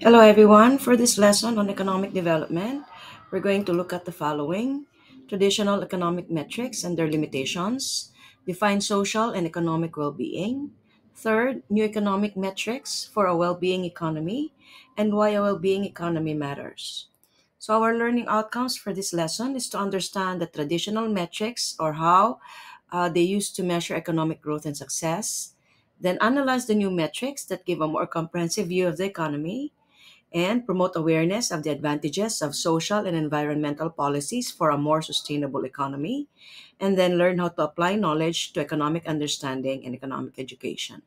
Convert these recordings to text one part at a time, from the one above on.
Hello everyone. For this lesson on economic development, we're going to look at the following. Traditional economic metrics and their limitations. Define social and economic well-being. Third, new economic metrics for a well-being economy and why a well-being economy matters. So our learning outcomes for this lesson is to understand the traditional metrics or how uh, they used to measure economic growth and success. Then analyze the new metrics that give a more comprehensive view of the economy and promote awareness of the advantages of social and environmental policies for a more sustainable economy, and then learn how to apply knowledge to economic understanding and economic education.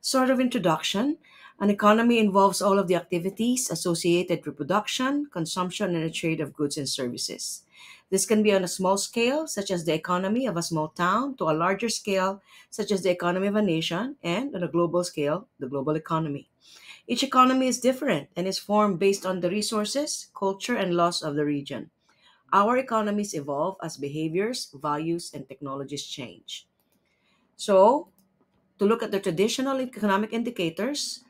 Sort of introduction An economy involves all of the activities associated with production, consumption, and the trade of goods and services. This can be on a small scale, such as the economy of a small town, to a larger scale, such as the economy of a nation, and on a global scale, the global economy. Each economy is different and is formed based on the resources, culture, and laws of the region. Our economies evolve as behaviors, values, and technologies change. So, to look at the traditional economic indicators,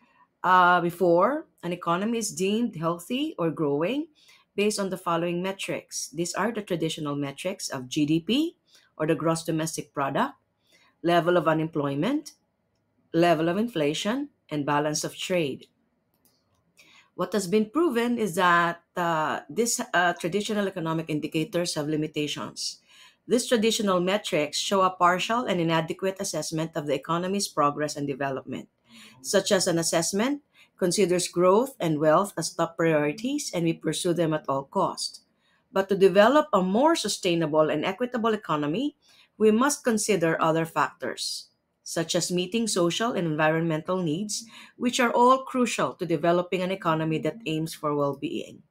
uh, before an economy is deemed healthy or growing based on the following metrics. These are the traditional metrics of GDP or the gross domestic product, level of unemployment, level of inflation, and balance of trade. What has been proven is that uh, these uh, traditional economic indicators have limitations. These traditional metrics show a partial and inadequate assessment of the economy's progress and development, such as an assessment considers growth and wealth as top priorities, and we pursue them at all costs. But to develop a more sustainable and equitable economy, we must consider other factors, such as meeting social and environmental needs, which are all crucial to developing an economy that aims for well being.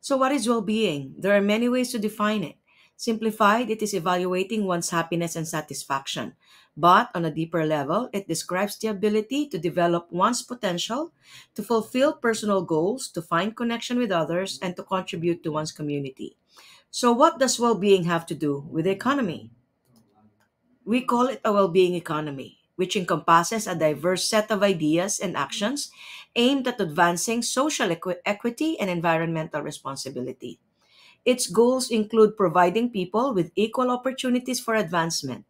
So, what is well being? There are many ways to define it. Simplified, it is evaluating one's happiness and satisfaction. But on a deeper level, it describes the ability to develop one's potential, to fulfill personal goals, to find connection with others, and to contribute to one's community. So, what does well being have to do with the economy? We call it a well being economy, which encompasses a diverse set of ideas and actions aimed at advancing social equity and environmental responsibility. Its goals include providing people with equal opportunities for advancement,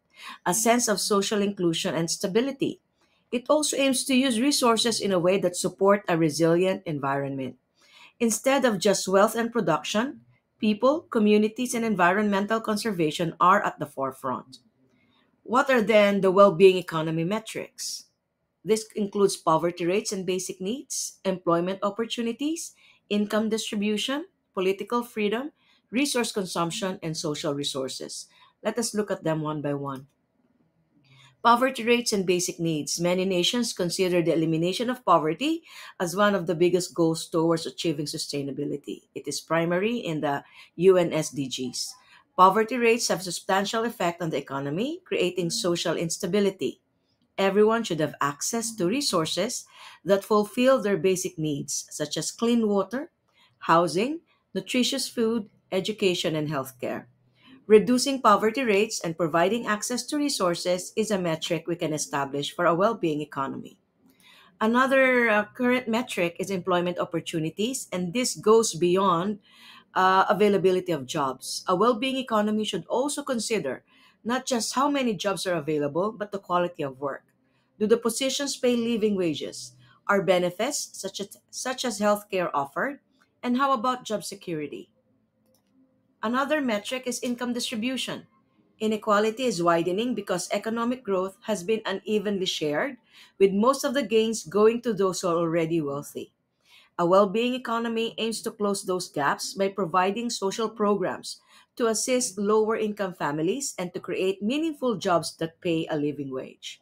a sense of social inclusion and stability. It also aims to use resources in a way that support a resilient environment. Instead of just wealth and production, people, communities, and environmental conservation are at the forefront. What are then the well-being economy metrics? This includes poverty rates and basic needs, employment opportunities, income distribution, political freedom, resource consumption, and social resources. Let us look at them one by one. Poverty rates and basic needs. Many nations consider the elimination of poverty as one of the biggest goals towards achieving sustainability. It is primary in the UN SDGs. Poverty rates have substantial effect on the economy, creating social instability. Everyone should have access to resources that fulfill their basic needs, such as clean water, housing, nutritious food, education, and healthcare. Reducing poverty rates and providing access to resources is a metric we can establish for a well being economy. Another uh, current metric is employment opportunities, and this goes beyond uh, availability of jobs. A well being economy should also consider not just how many jobs are available, but the quality of work. Do the positions pay living wages? Are benefits such as, such as healthcare offered? And how about job security? Another metric is income distribution. Inequality is widening because economic growth has been unevenly shared, with most of the gains going to those who are already wealthy. A well being economy aims to close those gaps by providing social programs to assist lower income families and to create meaningful jobs that pay a living wage.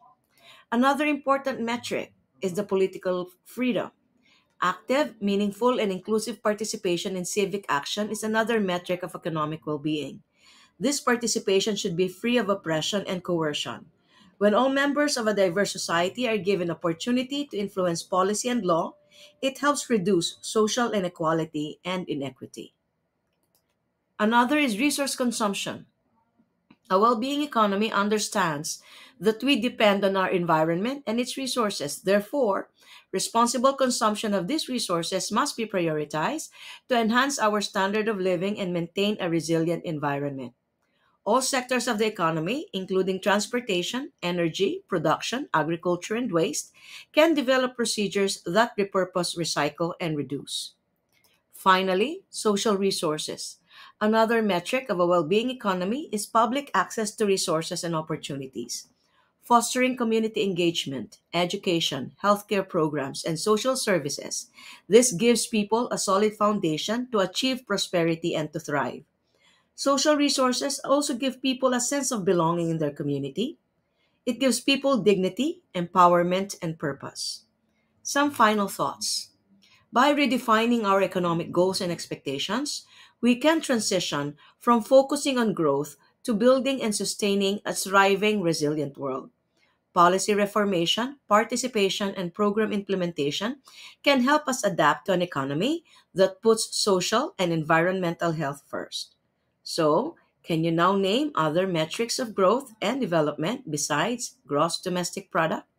Another important metric is the political freedom. Active, meaningful, and inclusive participation in civic action is another metric of economic well being. This participation should be free of oppression and coercion. When all members of a diverse society are given opportunity to influence policy and law, it helps reduce social inequality and inequity. Another is resource consumption. A well-being economy understands that we depend on our environment and its resources. Therefore, responsible consumption of these resources must be prioritized to enhance our standard of living and maintain a resilient environment. All sectors of the economy, including transportation, energy, production, agriculture, and waste, can develop procedures that repurpose, recycle, and reduce. Finally, social resources. Another metric of a well being economy is public access to resources and opportunities. Fostering community engagement, education, healthcare programs, and social services, this gives people a solid foundation to achieve prosperity and to thrive. Social resources also give people a sense of belonging in their community. It gives people dignity, empowerment, and purpose. Some final thoughts. By redefining our economic goals and expectations, we can transition from focusing on growth to building and sustaining a thriving, resilient world. Policy reformation, participation, and program implementation can help us adapt to an economy that puts social and environmental health first. So, can you now name other metrics of growth and development besides gross domestic product?